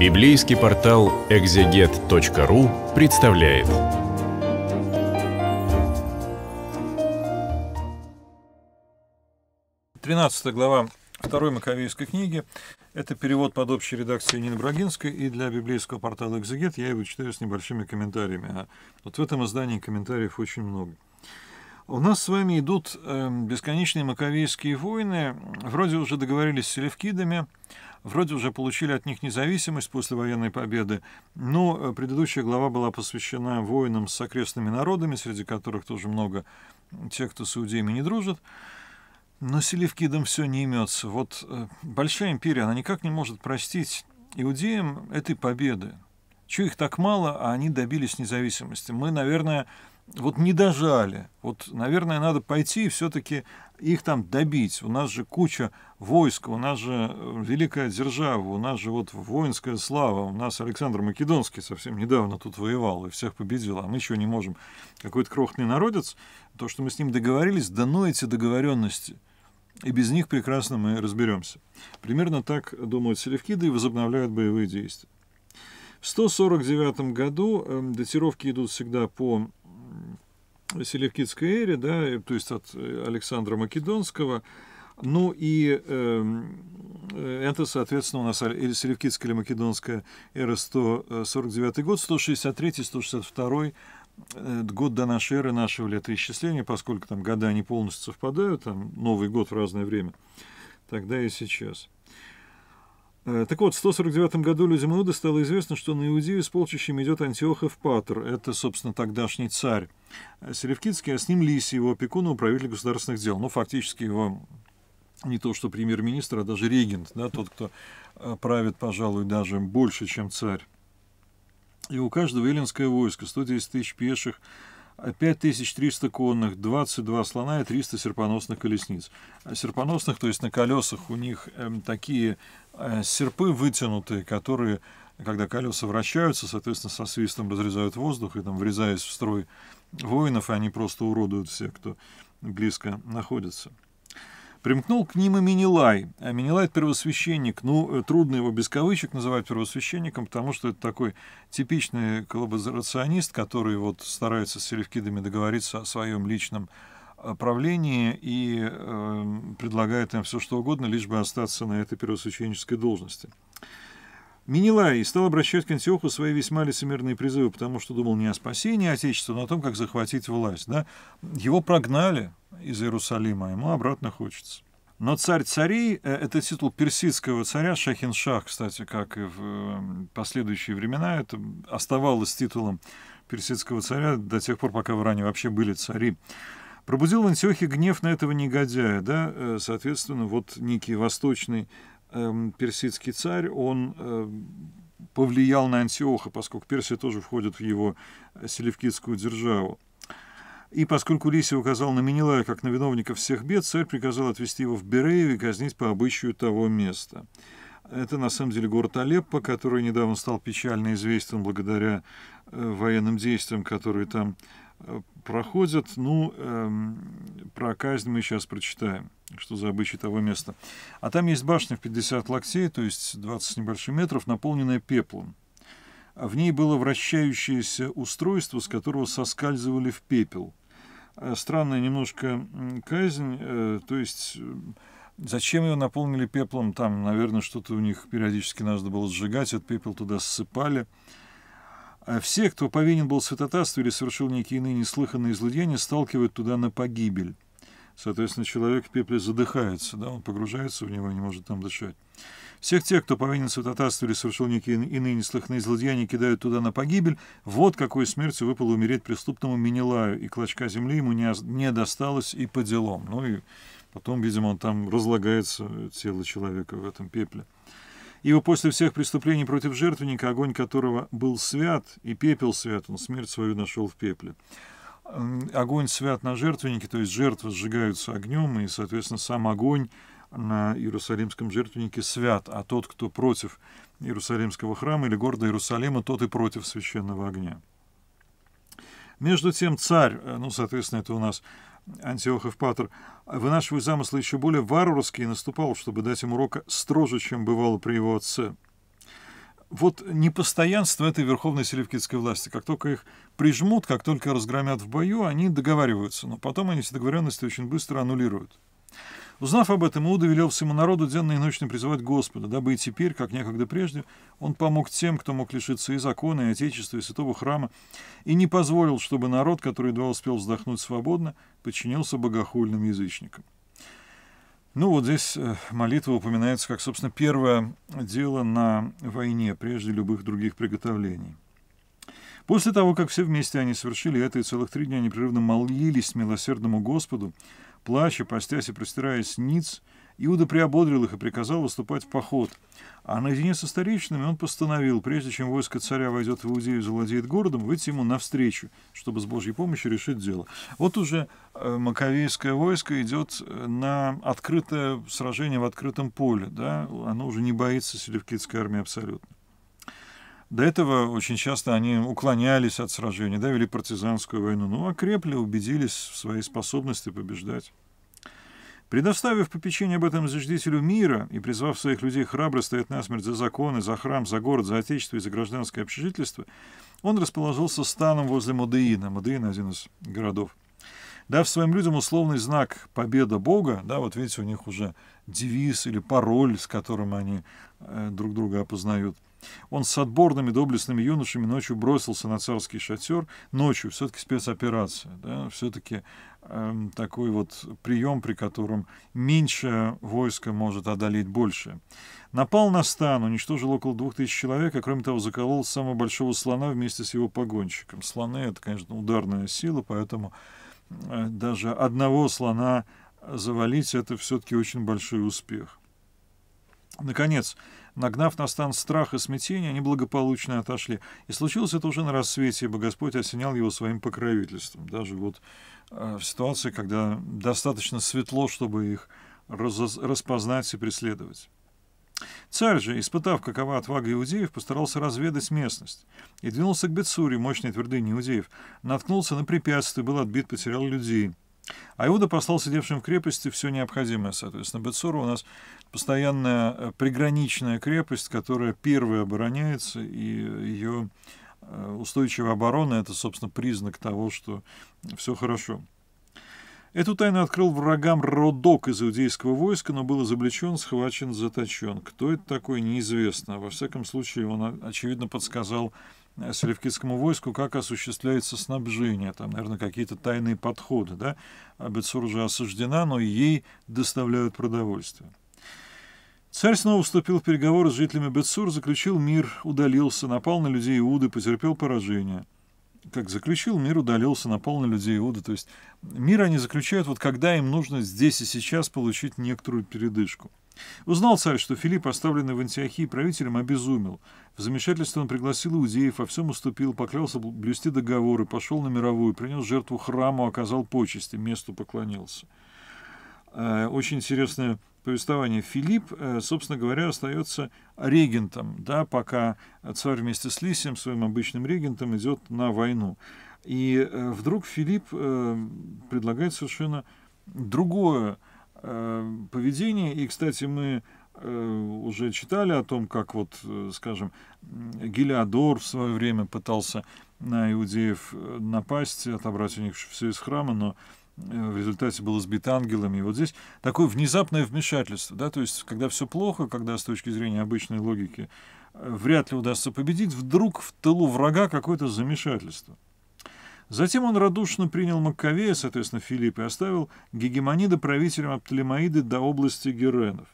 Библейский портал экзегет.ру представляет. Тринадцатая глава второй Маковейской книги. Это перевод под общей редакцией Нины Брагинской, и для библейского портала «Экзегет» я его читаю с небольшими комментариями. А вот в этом издании комментариев очень много. У нас с вами идут эм, бесконечные маковейские войны. Вроде уже договорились с селевкидами, вроде уже получили от них независимость после военной победы, но э, предыдущая глава была посвящена войнам с окрестными народами, среди которых тоже много тех, кто с иудеями не дружит. Но селевкидам все не имется. Вот э, большая империя, она никак не может простить иудеям этой победы. Чего их так мало, а они добились независимости. Мы, наверное, вот не дожали. Вот, наверное, надо пойти и все-таки их там добить. У нас же куча войск, у нас же э, великая держава, у нас же вот воинская слава. У нас Александр Македонский совсем недавно тут воевал и всех победил, а мы еще не можем. Какой-то крохотный народец, то, что мы с ним договорились, дано ну эти договоренности. И без них прекрасно мы разберемся. Примерно так думают селевкиды и возобновляют боевые действия. В 149 году эм, датировки идут всегда по селевкидской эре, да, э, то есть от э, Александра Македонского. Ну и эм, э, это, соответственно, у нас э, селевкидская или македонская эра 149 год, 163-162 год до нашей эры, нашего летоисчисления, поскольку там года не полностью совпадают, там Новый год в разное время, тогда и сейчас. Э, так вот, в 149 году людям Иуда стало известно, что на Иудею с полчищем идет Антиох Эвпатр. Это, собственно, тогдашний царь э, Селевкидский, а с ним Лисий, его опекун и управитель государственных дел. Ну, фактически его не то что премьер-министр, а даже регент, да, тот, кто э, правит, пожалуй, даже больше, чем царь. И у каждого эллинское войско, 110 тысяч пеших, 5300 конных, 22 слона и 300 серпоносных колесниц. Серпоносных, то есть на колесах у них э, такие э, серпы вытянутые, которые, когда колеса вращаются, соответственно, со свистом разрезают воздух, и там, врезаясь в строй воинов, они просто уродуют всех, кто близко находится. Примкнул к ним и Минилай. А Минилай – это первосвященник. Ну, э, трудно его без кавычек называть первосвященником, потому что это такой типичный коллаборационист, который вот старается с селевкидами договориться о своем личном э, правлении и э, предлагает им все что угодно, лишь бы остаться на этой первосвященнической должности. Минилай стал обращать к Антиоху свои весьма лицемерные призывы, потому что думал не о спасении Отечества, но о том, как захватить власть. Да? Его прогнали из Иерусалима, а ему обратно хочется. Но царь царей — э, это титул персидского царя, Шахиншах, кстати, как и в э, последующие времена, это оставалось титулом персидского царя до тех пор, пока в Иране вообще были цари. Пробудил в Антиохе гнев на этого негодяя, да, э, соответственно, вот некий восточный Эм, персидский царь, он э, повлиял на Антиоха, поскольку Персия тоже входит в его селевкидскую державу. И поскольку Лисий указал на Менелая как на виновника всех бед, царь приказал отвезти его в Береев и казнить по обычаю того места. Это на самом деле город Алеппо, который недавно стал печально известен благодаря э, военным действиям, которые там э, проходят. Ну, эм, про казнь мы сейчас прочитаем что за обычай того места. А там есть башня в 50 локтей, то есть 20 с небольшим метров, наполненная пеплом. А в ней было вращающееся устройство, с которого соскальзывали в пепел. Э, странная немножко казнь, э, то есть... Э, зачем ее наполнили пеплом? Там, наверное, что-то у них периодически надо было сжигать, от пепел туда ссыпали. А Все, кто повинен был в святотатстве или совершил некие иные неслыханные злодеяния, сталкивают туда на погибель. Соответственно, человек в пепле задыхается, да, он погружается в него и не может там дышать. Всех тех, кто повинен в или совершил некие иные неслыханные злодеяния, кидают туда на погибель. Вот какой смертью выпало умереть преступному минилаю и клочка земли ему не, не досталось и по делам. Ну и потом, видимо, он там разлагается, э, тело человека в этом пепле. Ибо после всех преступлений против жертвенника, огонь которого был свят, и пепел свят, он смерть свою нашел в пепле огонь свят на жертвеннике, то есть жертвы сжигаются огнем, и, соответственно, сам огонь на Иерусалимском жертвеннике свят, а тот, кто против Иерусалимского храма или города Иерусалима, тот и против священного огня. Между тем царь, э, ну, соответственно, это у нас Антиохов Патр, вынашивая замыслы еще более варварские, наступал, чтобы дать ему урока строже, чем бывало при его отце – вот непостоянство этой верховной селевкидской власти. Как только их прижмут, как только разгромят в бою, они договариваются, но потом они эти договоренности очень быстро аннулируют. Узнав об этом, Иуда велел всему народу денно и ночно призывать Господа, дабы и теперь, как некогда прежде, он помог тем, кто мог лишиться и закона, и Отечества, и святого храма, и не позволил, чтобы народ, который едва успел вздохнуть свободно, подчинился богохульным язычникам. Ну вот здесь э, молитва упоминается как, собственно, первое дело на войне, прежде любых других приготовлений. После того, как все вместе они совершили это, и целых три дня непрерывно молились милосердному Господу, плача, постясь и простираясь ниц, Иуда приободрил их и приказал выступать в поход. А наедине со старичными он постановил, прежде чем войско царя войдет в Иудею и завладеет городом, выйти ему навстречу, чтобы с Божьей помощью решить дело. Вот уже э, маковейское войско идет э, на открытое сражение в открытом поле. Да? Оно уже не боится селевкидской армии абсолютно. До этого очень часто они уклонялись от сражений, да, вели партизанскую войну, но ну, окрепли, убедились в своей способности побеждать. Предоставив попечение об этом заждителю мира и призвав своих людей храбро стоять насмерть за законы, за храм, за город, за отечество и за гражданское общежительство, он расположился станом возле Мадеина. Мадеин — один из городов. Дав своим людям условный знак «Победа Бога», да, вот видите, у них уже девиз или пароль, с которым они э, друг друга опознают – он с отборными доблестными юношами ночью бросился на царский шатер. Ночью все-таки спецоперация, да, все-таки э, эм, такой вот прием, при котором меньше войска может одолеть больше. Напал на стан, уничтожил около двух тысяч человек, а кроме того заколол самого большого слона вместе с его погонщиком. Слоны — это, конечно, ударная сила, поэтому э, даже одного слона завалить — это все-таки очень большой успех. Наконец, нагнав на стан страх и смятение, они благополучно отошли. И случилось это уже на рассвете, ибо Господь осенял его своим покровительством. Даже вот э, в ситуации, когда достаточно светло, чтобы их распознать и преследовать. Царь же, испытав, какова отвага иудеев, постарался разведать местность и двинулся к Бетсуре, мощной твердыне иудеев, наткнулся на препятствие, был отбит, потерял людей – а Иуда послал сидевшим в крепости все необходимое, соответственно. Бетсора у нас постоянная э, приграничная крепость, которая первая обороняется, и ее э, устойчивая оборона – это, собственно, признак того, что все хорошо. Эту тайну открыл врагам Родок из иудейского войска, но был изобличен, схвачен, заточен. Кто это такой, неизвестно. Во всяком случае, он, очевидно, подсказал Э, селевкидскому войску, как осуществляется снабжение, там, наверное, какие-то тайные подходы, да, Абицур уже осуждена, но ей доставляют продовольствие. Царь снова вступил в переговоры с жителями Бетсур, заключил мир, удалился, напал на людей Иуды, потерпел поражение. Как заключил мир, удалился, напал на людей Иуды. То есть мир они заключают, вот когда им нужно здесь и сейчас получить некоторую передышку. Узнал царь, что Филипп, оставленный в Антиохии правителем, обезумел. В замешательство он пригласил иудеев, во всем уступил, поклялся блюсти договоры, пошел на мировую, принес жертву храму, оказал почести, месту поклонился. Э, очень интересное повествование. Филипп, э, собственно говоря, остается регентом, да, пока царь вместе с Лисием, своим обычным регентом, идет на войну. И э, вдруг Филипп предлагает совершенно другое Э, поведении. И, кстати, мы э, уже читали о том, как вот, э, скажем, Гелиодор в свое время пытался на иудеев напасть, отобрать у них все из храма, но в результате был сбит ангелами. И вот здесь такое внезапное вмешательство, да, то есть, когда все плохо, когда с точки зрения обычной логики вряд ли удастся победить, вдруг в тылу врага какое-то замешательство. Затем он радушно принял Маккавея, соответственно, Филипп, и оставил Гегемонида правителем от Птолемаиды до области Геренов.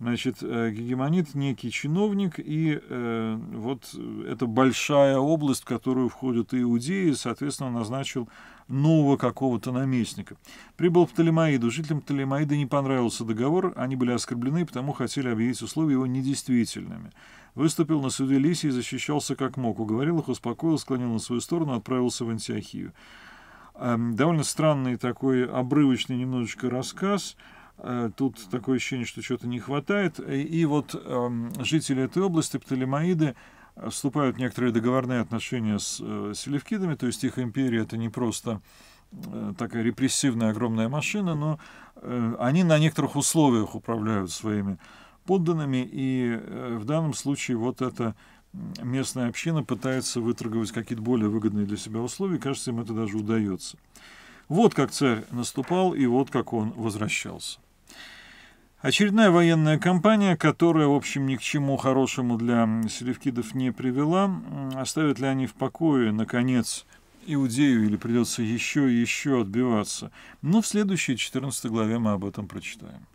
Значит, э, гегемонит некий чиновник, и э, вот это большая область, в которую входят и иудеи, соответственно, назначил нового какого-то наместника. Прибыл в Птолемаиду. Жителям Птолемаида не понравился договор, они были оскорблены, потому хотели объявить условия его недействительными. Выступил на суде Лисий и защищался как мог. Уговорил их, успокоил, склонил на свою сторону, отправился в Антиохию. Э, довольно странный такой обрывочный немножечко рассказ – Э, тут такое ощущение, что чего-то не хватает. Э, и вот эм, жители этой области, Птолемаиды, э, вступают в некоторые договорные отношения с селевкидами, то есть их империя это не просто такая репрессивная огромная машина, но они на некоторых условиях управляют своими подданными, и в данном случае вот эта местная община пытается выторговать какие-то более выгодные для себя условия, кажется, им это даже удается. Вот как царь наступал, и вот как он возвращался. Очередная военная кампания, которая, в общем, ни к чему хорошему для селевкидов не привела. Оставят ли они в покое, наконец, Иудею или придется еще и еще отбиваться? Но ну, в следующей 14 главе мы об этом прочитаем.